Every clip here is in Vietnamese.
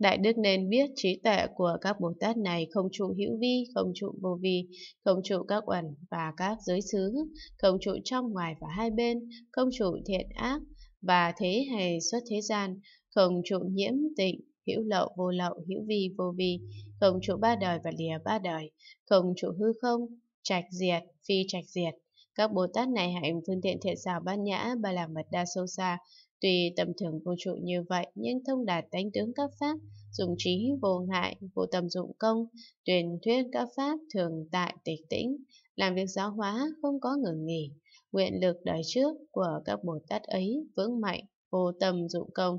Đại đức nên biết trí tuệ của các Bồ Tát này không trụ hữu vi, không trụ vô vi, không trụ các uẩn và các giới xứ, không trụ trong ngoài và hai bên, không trụ thiện ác và thế hề xuất thế gian, không trụ nhiễm tịnh, hữu lậu vô lậu, hữu vi vô vi, không trụ ba đời và lìa ba đời, không trụ hư không, trạch diệt, phi trạch diệt, các Bồ Tát này hạnh phương tiện thiện xảo bát nhã, ba làm mật đa sâu xa, Tuy tầm thường vô trụ như vậy, nhưng thông đạt tánh tướng các pháp, dùng trí vô ngại, vô tâm dụng công, tuyển thuyết các pháp thường tại tịch tĩnh, làm việc giáo hóa không có ngừng nghỉ. Nguyện lực đời trước của các Bồ Tát ấy vững mạnh, vô tâm dụng công.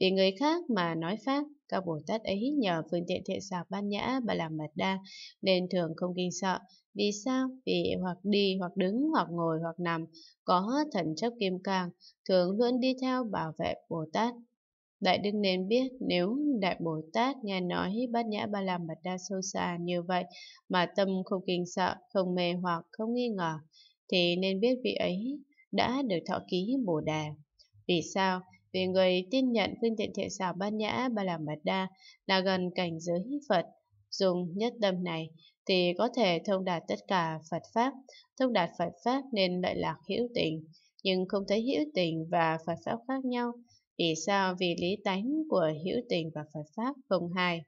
Vì người khác mà nói Pháp, các Bồ Tát ấy nhờ phương tiện thiện xảo ban nhã và làm mật đa, nên thường không kinh sợ. Vì sao? Vì hoặc đi, hoặc đứng, hoặc ngồi, hoặc nằm, có thần chấp kim cang, thường luôn đi theo bảo vệ Bồ Tát. Đại Đức nên biết nếu Đại Bồ Tát nghe nói bát nhã ba la mật đa sâu xa như vậy mà tâm không kinh sợ, không mê hoặc, không nghi ngờ, thì nên biết vị ấy đã được thọ ký Bồ Đà. Vì sao? Vì người tin nhận phương tiện thiện xảo ban nhã ba la mật đa là gần cảnh giới Phật. Dùng nhất tâm này thì có thể thông đạt tất cả Phật Pháp. Thông đạt Phật Pháp nên lợi lạc hữu tình, nhưng không thấy hữu tình và Phật Pháp khác nhau. Vì sao? Vì lý tánh của hữu tình và Phật Pháp không hai.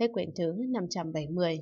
Hết quyển thứ 570